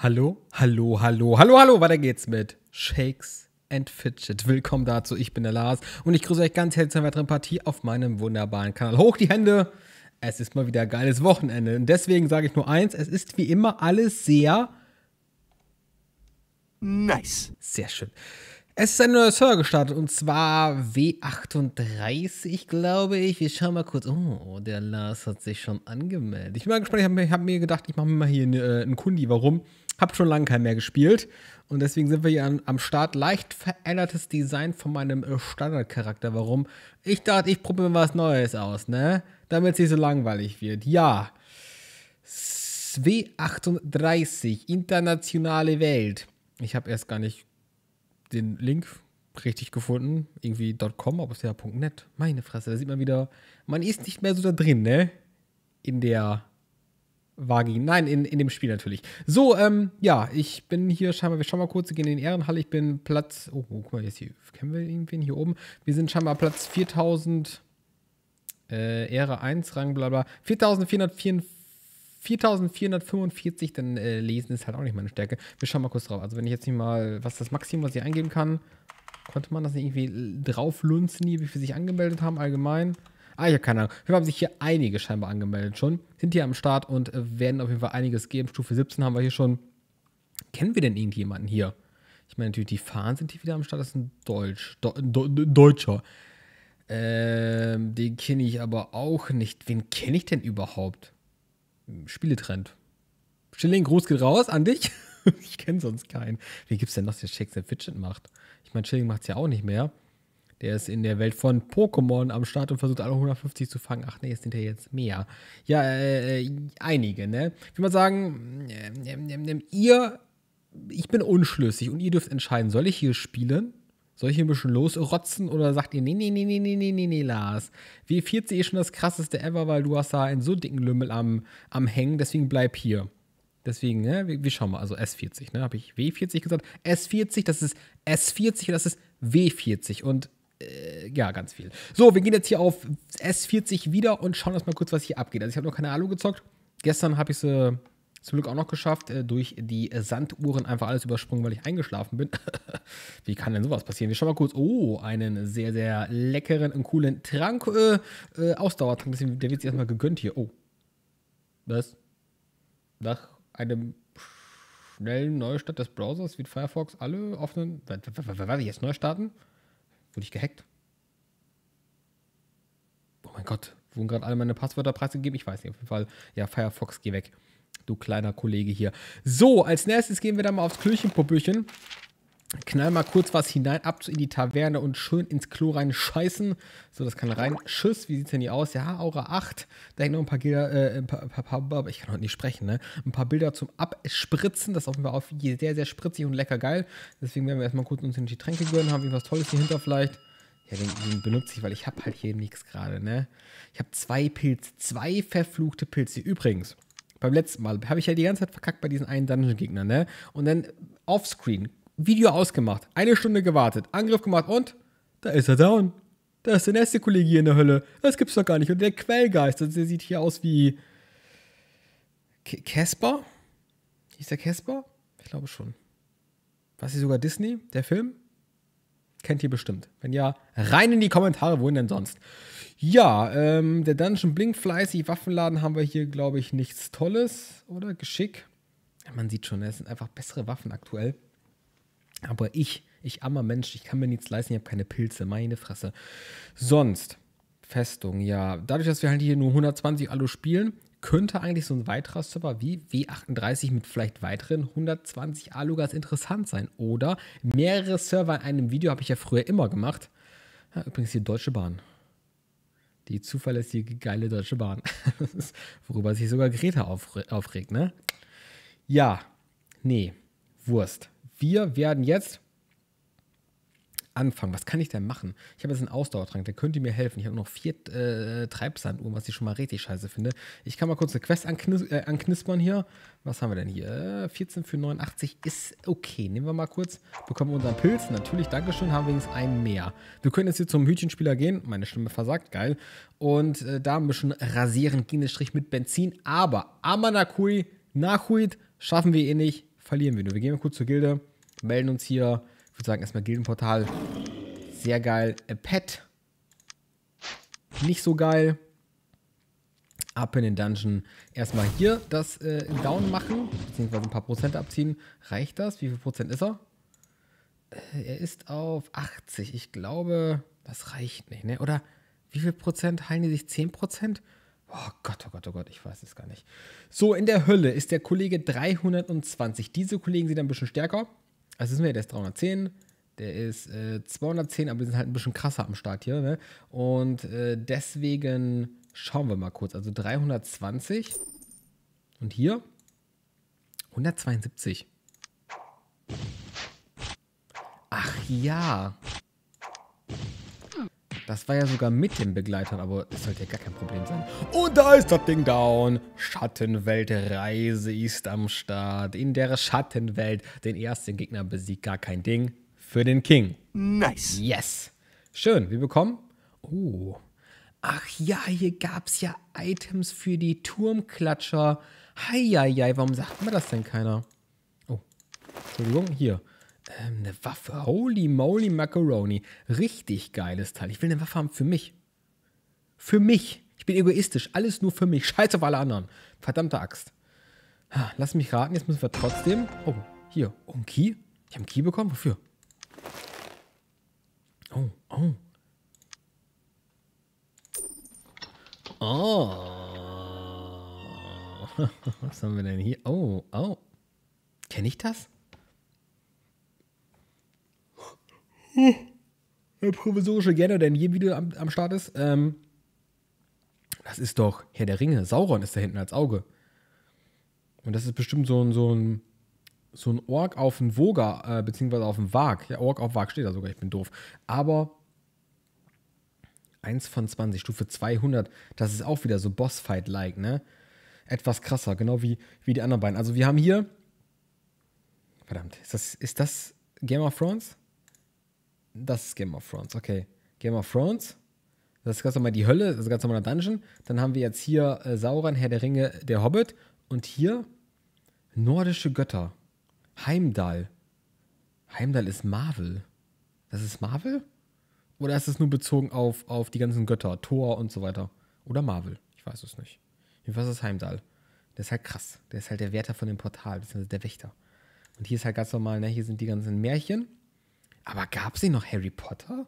Hallo, hallo, hallo, hallo, hallo, weiter geht's mit Shakes and Fidget. Willkommen dazu, ich bin der Lars und ich grüße euch ganz herzlich zu einer weiteren Partie auf meinem wunderbaren Kanal. Hoch die Hände! Es ist mal wieder ein geiles Wochenende und deswegen sage ich nur eins, es ist wie immer alles sehr nice. Sehr schön. Es ist ein neuer Server gestartet und zwar W38, glaube ich. Wir schauen mal kurz. Oh, der Lars hat sich schon angemeldet. Ich bin mal gespannt, ich habe mir gedacht, ich mache mir mal hier äh, einen Kundi. Warum? Hab schon lange kein mehr gespielt. Und deswegen sind wir hier an, am Start. Leicht verändertes Design von meinem äh, Standardcharakter. Warum? Ich dachte, ich probiere was Neues aus, ne? Damit es nicht so langweilig wird. Ja. W38, internationale Welt. Ich habe erst gar nicht den Link richtig gefunden. Irgendwie .com, aber es ist ja .net. Meine Fresse, da sieht man wieder, man ist nicht mehr so da drin, ne? In der Vagi. Nein, in, in dem Spiel natürlich. So, ähm, ja, ich bin hier scheinbar, wir schauen mal kurz, wir gehen in den Ehrenhall. Ich bin Platz, oh, oh, guck mal, jetzt hier, kennen wir irgendwen hier oben? Wir sind scheinbar Platz 4000, äh, Ehre 1, Rang, bla, bla. 4445, denn äh, lesen ist halt auch nicht meine Stärke. Wir schauen mal kurz drauf. Also, wenn ich jetzt nicht mal, was das Maximum, was ich eingeben kann, konnte man das nicht irgendwie drauflunzen, wie viele sich angemeldet haben, allgemein? Ah, ich habe keine Ahnung. Wir haben sich hier einige scheinbar angemeldet schon. Sind hier am Start und äh, werden auf jeden Fall einiges geben. Stufe 17 haben wir hier schon. Kennen wir denn irgendjemanden hier? Ich meine natürlich, die Fahnen sind hier wieder am Start. Das ist ein Deutsch. Do, Do, Deutscher. Ähm, den kenne ich aber auch nicht. Wen kenne ich denn überhaupt? Hm, Spieletrend. Schilling, Gruß geht raus an dich. ich kenne sonst keinen. Wie gibt es denn noch, der Shakespeare Fidget macht? Ich meine, Schilling macht es ja auch nicht mehr. Der ist in der Welt von Pokémon am Start und versucht alle 150 zu fangen. Ach nee, es sind ja jetzt mehr. Ja, äh, äh einige, ne? Ich würde mal sagen, äh, ihr, ich bin unschlüssig und ihr dürft entscheiden, soll ich hier spielen? Soll ich hier ein bisschen losrotzen oder sagt ihr, nee, nee, nee, nee, nee, nee, nee, nee, Lars. W40 ist schon das krasseste ever, weil du hast da einen so dicken Lümmel am, am Hängen, deswegen bleib hier. Deswegen, ne, wir, wir schauen mal, also S40, ne, habe ich W40 gesagt. S40, das ist S40 und das ist W40 und äh, ja, ganz viel. So, wir gehen jetzt hier auf S40 wieder und schauen uns mal kurz, was hier abgeht. Also ich habe noch keine Alu gezockt. Gestern habe ich sie zum Glück auch noch geschafft, äh, durch die Sanduhren einfach alles übersprungen, weil ich eingeschlafen bin. Wie kann denn sowas passieren? Wir schauen mal kurz. Oh, einen sehr, sehr leckeren und coolen Trank. Äh, äh, Ausdauertrank. der wird sich erstmal gegönnt hier. Oh. Was? Nach einem schnellen Neustart des Browsers wird Firefox alle offenen. Was, was, was, jetzt neu starten? Wurde ich gehackt? Oh mein Gott, wurden gerade alle meine Passwörter preisgegeben? Ich weiß nicht, auf jeden Fall. Ja, Firefox, geh weg. Du kleiner Kollege hier. So, als nächstes gehen wir dann mal aufs Klöchenpopöchen. Knall mal kurz was hinein, ab in die Taverne und schön ins Klo rein scheißen. So, das kann rein. Tschüss, wie sieht's denn hier aus? Ja, Aura 8. Da hängen noch ein paar Bilder, äh, ein paar, ein paar, ich kann heute nicht sprechen, ne? Ein paar Bilder zum Abspritzen. Das ist auf jeden Fall auf sehr, sehr spritzig und lecker geil. Deswegen werden wir erstmal kurz uns in die Tränke gönnen, haben irgendwas Tolles hier hinter vielleicht. Ja, den, den benutze ich, weil ich habe halt hier nichts gerade, ne? Ich habe zwei Pilze, zwei verfluchte Pilze. Übrigens, beim letzten Mal habe ich ja die ganze Zeit verkackt bei diesen einen Dungeon-Gegnern, ne? Und dann offscreen Video ausgemacht, eine Stunde gewartet, Angriff gemacht und da ist er down. Da ist der nächste Kollege hier in der Hölle. Das gibt's doch gar nicht. Und der Quellgeist, also der sieht hier aus wie Casper? Hieß der Casper? Ich glaube schon. Was ist sogar Disney, der Film? Kennt ihr bestimmt. Wenn ja, rein in die Kommentare, wohin denn sonst? Ja, ähm, der Dungeon blinkt fleißig. Waffenladen haben wir hier, glaube ich, nichts Tolles, oder? Geschick. Ja, man sieht schon, es sind einfach bessere Waffen aktuell. Aber ich, ich armer Mensch, ich kann mir nichts leisten, ich habe keine Pilze, meine Fresse. Sonst, Festung, ja. Dadurch, dass wir halt hier nur 120 Alu spielen, könnte eigentlich so ein weiterer Server wie W38 mit vielleicht weiteren 120 Alu ganz interessant sein. Oder mehrere Server in einem Video habe ich ja früher immer gemacht. Ja, übrigens die Deutsche Bahn. Die zuverlässige, geile Deutsche Bahn. Worüber sich sogar Greta aufregt, ne? Ja, nee, Wurst wir werden jetzt anfangen. Was kann ich denn machen? Ich habe jetzt einen Ausdauertrank, der könnte mir helfen. Ich habe noch vier äh, Treibsanduhren, was ich schon mal richtig scheiße finde. Ich kann mal kurz eine Quest anknis äh, anknispern hier. Was haben wir denn hier? Äh, 14 für 89 ist okay. Nehmen wir mal kurz. Bekommen wir unseren Pilz. Natürlich, Dankeschön, haben wir wenigstens einen mehr. Wir können jetzt hier zum Hütchenspieler gehen. Meine Stimme versagt, geil. Und äh, da ein bisschen rasieren, gehen den Strich mit Benzin. Aber Amanakui, Nachuit schaffen wir eh nicht. Verlieren wir nur. Wir gehen mal kurz zur Gilde melden uns hier. Ich würde sagen, erstmal Gildenportal. Sehr geil. A Pet. Nicht so geil. Ab in den Dungeon. Erstmal hier das äh, Down machen, beziehungsweise ein paar Prozent abziehen. Reicht das? Wie viel Prozent ist er? Äh, er ist auf 80. Ich glaube, das reicht nicht, ne? Oder wie viel Prozent heilen die sich? 10 Prozent? Oh Gott, oh Gott, oh Gott, ich weiß es gar nicht. So, in der Hölle ist der Kollege 320. Diese Kollegen sind ein bisschen stärker also sind wir, der ist 310, der ist äh, 210, aber wir sind halt ein bisschen krasser am Start hier. Ne? Und äh, deswegen schauen wir mal kurz. Also 320 und hier 172. Ach ja. Das war ja sogar mit dem Begleiter, aber es sollte ja gar kein Problem sein. Und da ist das Ding down. Schattenweltreise ist am Start. In der Schattenwelt den ersten Gegner besiegt gar kein Ding. Für den King. Nice. Yes. Schön. Wir bekommen. Oh. Ach ja, hier gab es ja Items für die Turmklatscher. Heieiei, warum sagt mir das denn keiner? Oh. Entschuldigung, hier. Ähm, eine Waffe. Holy moly Macaroni. Richtig geiles Teil. Ich will eine Waffe haben für mich. Für mich. Ich bin egoistisch. Alles nur für mich. Scheiß auf alle anderen. Verdammte Axt. lass mich raten. Jetzt müssen wir trotzdem... Oh, hier. Oh, ein Key? Ich habe einen Key bekommen. Wofür? Oh, oh. Oh. Was haben wir denn hier? Oh, oh. Kenne ich das? Der hm. provisorische Gerne, der in jedem Video am, am Start ist. Ähm, das ist doch Herr der Ringe. Sauron ist da hinten als Auge. Und das ist bestimmt so ein, so ein, so ein Ork auf dem Voga, äh, beziehungsweise auf dem Wag. Ja, Ork auf Wag steht da sogar, ich bin doof. Aber 1 von 20, Stufe 200, das ist auch wieder so Bossfight-like, ne? Etwas krasser, genau wie, wie die anderen beiden. Also wir haben hier, verdammt, ist das, ist das Game of Thrones? Das ist Game of Thrones, okay. Game of Thrones. Das ist ganz normal die Hölle, das ist ganz normaler Dungeon. Dann haben wir jetzt hier äh, Sauron, Herr der Ringe, der Hobbit. Und hier nordische Götter. Heimdall. Heimdall ist Marvel. Das ist Marvel? Oder ist es nur bezogen auf, auf die ganzen Götter, Thor und so weiter? Oder Marvel? Ich weiß es nicht. Jedenfalls ist Heimdall. Der ist halt krass. Der ist halt der Wärter von dem Portal, beziehungsweise der Wächter. Und hier ist halt ganz normal, ne? hier sind die ganzen Märchen. Aber gab es ihn noch Harry Potter?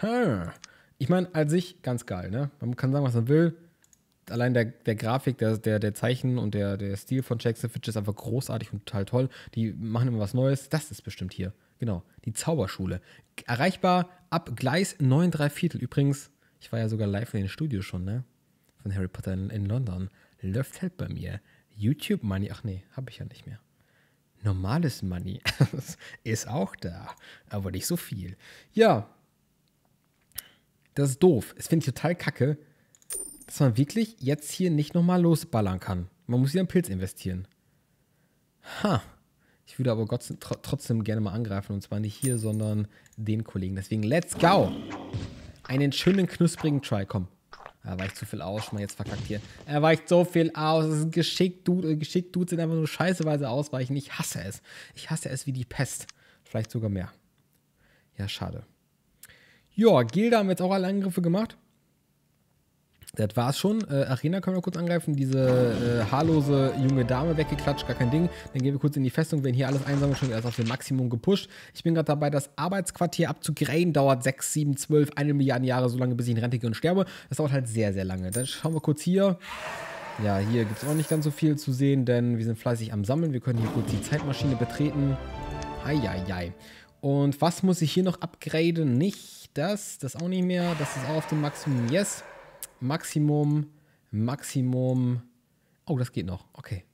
Hm. Ich meine, als ich ganz geil, ne? Man kann sagen, was man will. Allein der, der Grafik, der, der, der Zeichen und der, der Stil von Jackson Fitch ist einfach großartig und total toll. Die machen immer was Neues. Das ist bestimmt hier. Genau. Die Zauberschule. Erreichbar ab Gleis 9,3 Viertel. Übrigens, ich war ja sogar live in den Studios schon, ne? Von Harry Potter in, in London. Läuft halt bei mir. YouTube Money. Ach nee, habe ich ja nicht mehr normales Money ist auch da, aber nicht so viel. Ja, das ist doof. Das finde ich total kacke, dass man wirklich jetzt hier nicht nochmal losballern kann. Man muss hier einen Pilz investieren. Ha. Ich würde aber Gott, tr trotzdem gerne mal angreifen. Und zwar nicht hier, sondern den Kollegen. Deswegen, let's go. Einen schönen, knusprigen Try. Komm, er ah, weicht zu viel aus, schon mal jetzt verkackt hier. Er weicht so viel aus. Das ist geschickt, Dude. Geschickt, Dude äh, sind einfach nur scheißeweise ausweichen. Ich hasse es. Ich hasse es wie die Pest. Vielleicht sogar mehr. Ja, schade. Ja, Gilda haben jetzt auch alle Angriffe gemacht. Das war's schon. Äh, Arena können wir kurz angreifen. Diese äh, haarlose junge Dame weggeklatscht, gar kein Ding. Dann gehen wir kurz in die Festung, werden hier alles einsammeln, schon erst auf dem Maximum gepusht. Ich bin gerade dabei, das Arbeitsquartier abzugraden. Dauert 6, 7, 12, eine Milliarde Jahre, so lange, bis ich in Rente gehe und sterbe. Das dauert halt sehr, sehr lange. Dann schauen wir kurz hier. Ja, hier gibt es auch nicht ganz so viel zu sehen, denn wir sind fleißig am Sammeln. Wir können hier kurz die Zeitmaschine betreten. Eieiei. Und was muss ich hier noch upgraden? Nicht das, das auch nicht mehr. Das ist auch auf dem Maximum. Yes. Maximum, Maximum. Oh, das geht noch. Okay.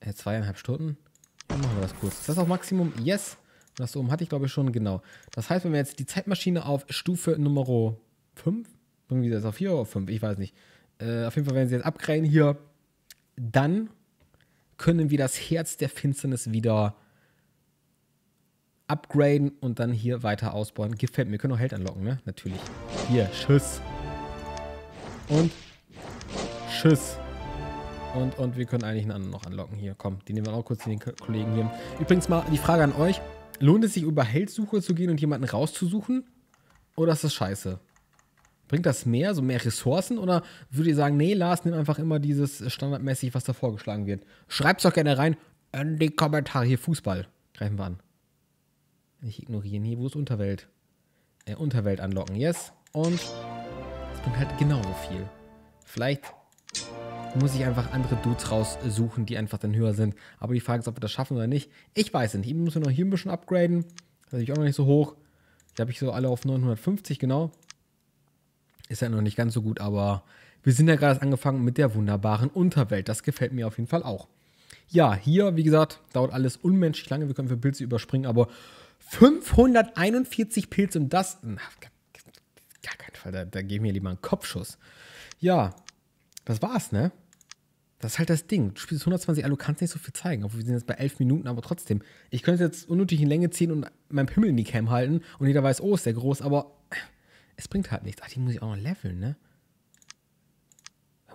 Äh, zweieinhalb Stunden. Dann machen wir das kurz. Ist das auf Maximum? Yes. das oben hatte ich, glaube ich, schon. Genau. Das heißt, wenn wir jetzt die Zeitmaschine auf Stufe Nummer 5, irgendwie ist das auf 4 oder 5, ich weiß nicht. Äh, auf jeden Fall werden sie jetzt upgraden hier. Dann können wir das Herz der Finsternis wieder upgraden und dann hier weiter ausbauen. Gefällt mir. Wir können auch Held anlocken, ne? Natürlich. Hier, tschüss. Und tschüss. Und, und wir können eigentlich einen anderen noch anlocken hier. Komm, die nehmen wir auch kurz den Kollegen hier. Übrigens mal die Frage an euch. Lohnt es sich, über Heldsuche zu gehen und jemanden rauszusuchen? Oder ist das scheiße? Bringt das mehr, so mehr Ressourcen? Oder würdet ihr sagen, nee, Lars, nimm einfach immer dieses standardmäßig, was da vorgeschlagen wird? Schreibt's doch gerne rein in die Kommentare. Hier Fußball. Greifen wir an. Nicht ignorieren. Hier, wo ist Unterwelt? Äh, Unterwelt anlocken. Yes. Und bringt halt genauso viel. Vielleicht muss ich einfach andere Dudes raussuchen, die einfach dann höher sind. Aber die Frage ist, ob wir das schaffen oder nicht. Ich weiß nicht. Ich muss noch hier ein bisschen upgraden. Das ist auch noch nicht so hoch. Da habe ich so alle auf 950, genau. Ist ja halt noch nicht ganz so gut, aber wir sind ja gerade angefangen mit der wunderbaren Unterwelt. Das gefällt mir auf jeden Fall auch. Ja, hier, wie gesagt, dauert alles unmenschlich lange. Wir können für Pilze überspringen, aber 541 Pilze und das. Na, weil da, gebe ich mir lieber einen Kopfschuss. Ja, das war's, ne? Das ist halt das Ding. Du spielst 120 Alu, kannst nicht so viel zeigen. Obwohl wir sind jetzt bei 11 Minuten, aber trotzdem. Ich könnte jetzt unnötig in Länge ziehen und meinen Pimmel in die Cam halten und jeder weiß, oh, ist der groß, aber es bringt halt nichts. Ach, die muss ich auch noch leveln, ne?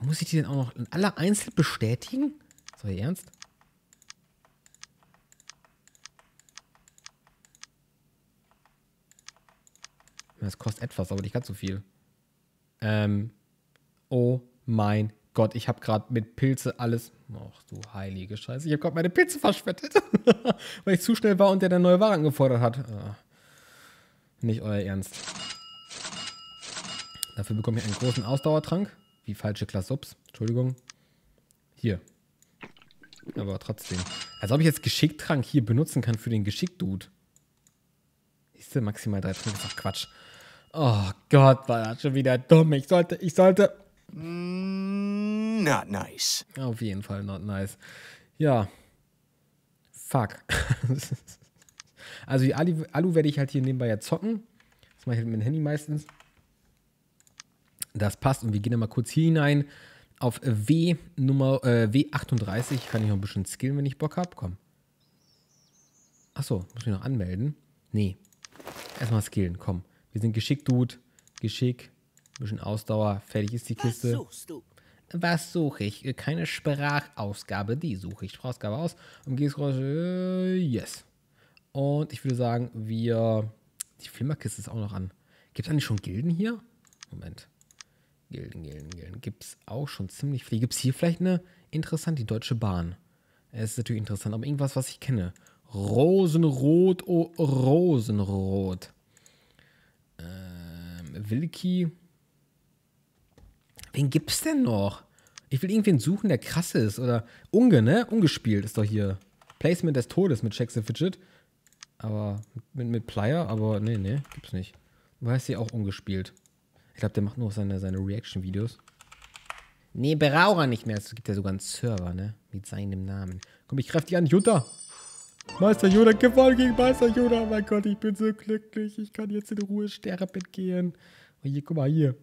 Muss ich die denn auch noch in aller Einzel bestätigen? Soll ich ernst? Das kostet etwas, aber nicht ganz so viel. Ähm, oh mein Gott, ich habe gerade mit Pilze alles. Ach du heilige Scheiße, ich habe gerade meine Pilze verschwettet, weil ich zu schnell war und der eine neue Ware angefordert hat. Ah. Nicht euer Ernst. Dafür bekomme ich einen großen Ausdauertrank. Wie falsche Klasse. Ups, Entschuldigung. Hier. Aber trotzdem. Als ob ich jetzt Geschicktrank hier benutzen kann für den Geschickdude. Siehst du, maximal drei Punkte ist Quatsch. Oh Gott, war das schon wieder dumm. Ich sollte, ich sollte. Not nice. Auf jeden Fall not nice. Ja. Fuck. also die Alu, Alu werde ich halt hier nebenbei ja zocken. Das mache ich halt mit dem Handy meistens. Das passt und wir gehen dann mal kurz hier hinein auf W Nummer äh, W38 kann ich noch ein bisschen skillen, wenn ich Bock habe. Komm. Achso, muss ich noch anmelden? Nee. Erstmal skillen, komm. Wir sind geschickt, Dude. Geschick. Bisschen Ausdauer. Fertig ist die Kiste. Was suchst du? Was suche ich? Äh, keine Sprachausgabe, die suche ich. Sprachausgabe aus. Umgehungsgeräusche, yes. Und ich würde sagen, wir. Die Flimmerkiste ist auch noch an. Gibt es eigentlich schon Gilden hier? Moment. Gilden, Gilden, Gilden. Gibt es auch schon ziemlich viele. Gibt es hier vielleicht eine interessant? Die Deutsche Bahn. Es ist natürlich interessant, aber irgendwas, was ich kenne. Rosenrot, oh Rosenrot. Ähm, Wilki. Wen gibt's denn noch? Ich will irgendwen suchen, der krass ist. Oder Unge, ne? Ungespielt ist doch hier. Placement des Todes mit Shakespeare Fidget. Aber mit, mit Player, aber nee, nee, gibt's nicht. Wo heißt hier auch ungespielt. Ich glaube, der macht nur seine, seine Reaction-Videos. Nee, Beraucher nicht mehr. Es gibt ja sogar einen Server, ne? Mit seinem Namen. Komm, ich greife die an, Jutta. Meister Yoda, gewonnen gegen Meister Yoda. Oh mein Gott, ich bin so glücklich. Ich kann jetzt in Ruhe sterben gehen. Oh hier, guck mal hier.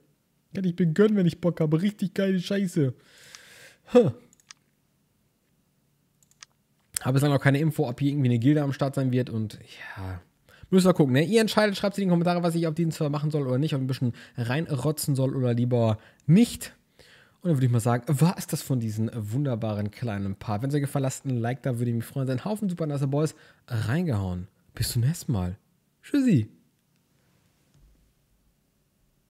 Kann ich mir gönnen, wenn ich Bock habe. Richtig geile Scheiße. Huh. Habe bislang noch keine Info, ob hier irgendwie eine Gilde am Start sein wird. Und ja, müssen wir gucken. Ne? Ihr entscheidet, schreibt in die Kommentare, was ich auf diesen Server machen soll oder nicht. Ob ich ein bisschen reinrotzen soll oder lieber nicht. Und dann würde ich mal sagen, war es das von diesem äh, wunderbaren kleinen Paar. Wenn es euch gefallen hat, ein Like da, würde ich mich freuen. Sein Haufen super nasser Boys reingehauen. Bis zum nächsten Mal. Tschüssi.